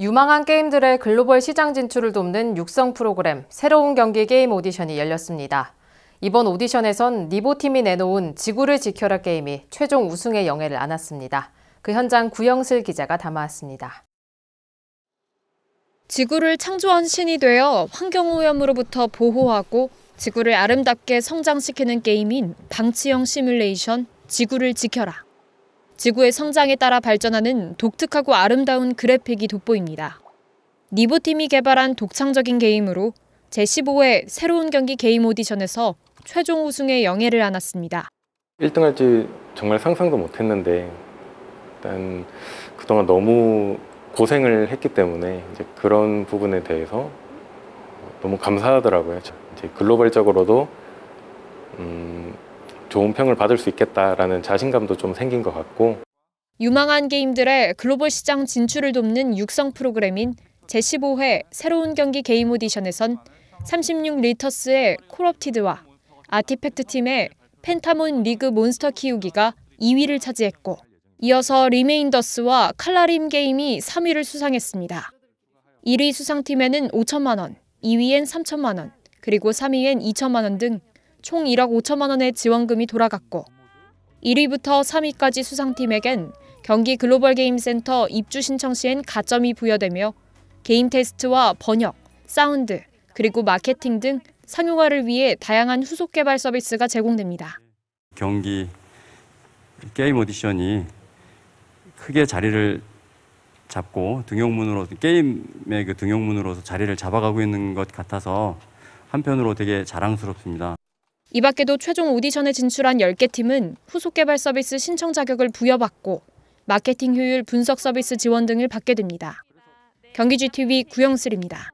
유망한 게임들의 글로벌 시장 진출을 돕는 육성 프로그램 새로운 경기 게임 오디션이 열렸습니다. 이번 오디션에선 니보팀이 내놓은 지구를 지켜라 게임이 최종 우승의 영예를 안았습니다. 그 현장 구영슬 기자가 담아왔습니다. 지구를 창조한 신이 되어 환경오염으로부터 보호하고 지구를 아름답게 성장시키는 게임인 방치형 시뮬레이션 지구를 지켜라. 지구의 성장에 따라 발전하는 독특하고 아름다운 그래픽이 돋보입니다. 니보팀이 개발한 독창적인 게임으로 제15회 새로운 경기 게임 오디션에서 최종 우승의 영예를 안았습니다. 1등 할지 정말 상상도 못했는데 일단 그동안 너무 고생을 했기 때문에 이제 그런 부분에 대해서 너무 감사하더라고요. 이제 글로벌적으로도 음, 좋은 평을 받을 수 있겠다라는 자신감도 좀 생긴 것 같고 유망한 게임들의 글로벌 시장 진출을 돕는 육성 프로그램인 제15회 새로운 경기 게임 오디션에선 36 리터스의 콜옵티드와 아티팩트 팀의 펜타몬 리그 몬스터 키우기가 2위를 차지했고 이어서 리메인더스와 칼라림 게임이 3위를 수상했습니다. 1위 수상팀에는 5천만 원, 2위엔 3천만 원, 그리고 3위엔 2천만 원등 총 1억 5천만 원의 지원금이 돌아갔고 1위부터 3위까지 수상팀에겐 경기 글로벌 게임센터 입주 신청 시엔 가점이 부여되며 게임 테스트와 번역, 사운드, 그리고 마케팅 등 상용화를 위해 다양한 후속 개발 서비스가 제공됩니다. 경기 게임 오디션이 크게 자리를 잡고 등용문으로 게임의 그 등용문으로서 자리를 잡아가고 있는 것 같아서 한편으로 되게 자랑스럽습니다. 이 밖에도 최종 오디션에 진출한 10개 팀은 후속 개발 서비스 신청 자격을 부여받고 마케팅 효율 분석 서비스 지원 등을 받게 됩니다. 경기GTV 구영슬입니다.